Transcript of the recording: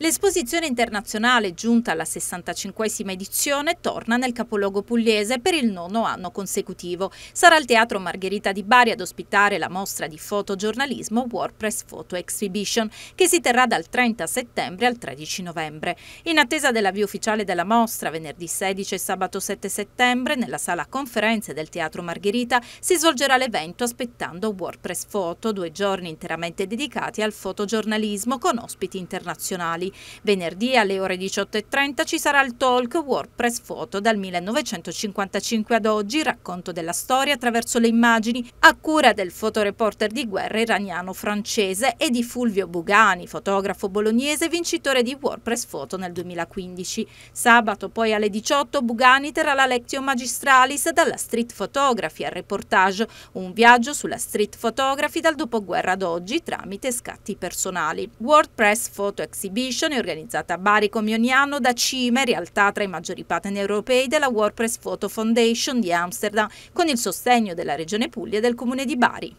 L'esposizione internazionale, giunta alla 65esima edizione, torna nel capoluogo pugliese per il nono anno consecutivo. Sarà il Teatro Margherita di Bari ad ospitare la mostra di fotogiornalismo WordPress Photo Exhibition, che si terrà dal 30 settembre al 13 novembre. In attesa dell'avvio ufficiale della mostra, venerdì 16 e sabato 7 settembre, nella sala conferenze del Teatro Margherita, si svolgerà l'evento aspettando WordPress Photo, due giorni interamente dedicati al fotogiornalismo con ospiti internazionali digitali. Venerdì alle ore 18.30 ci sarà il talk WordPress Photo dal 1955 ad oggi, racconto della storia attraverso le immagini, a cura del fotoreporter di guerra iraniano-francese e di Fulvio Bugani, fotografo bolognese vincitore di WordPress Photo nel 2015. Sabato poi alle 18 Bugani terrà la lezione Magistralis dalla Street Photography al reportage, un viaggio sulla street photography dal dopoguerra ad oggi tramite scatti personali. WordPress Photo Exhibition competition è organizzata a Bari come ogni anno da CIME, realtà tra i maggiori partner europei della WordPress Photo Foundation di Amsterdam, con il sostegno della Regione Puglia e del Comune di Bari.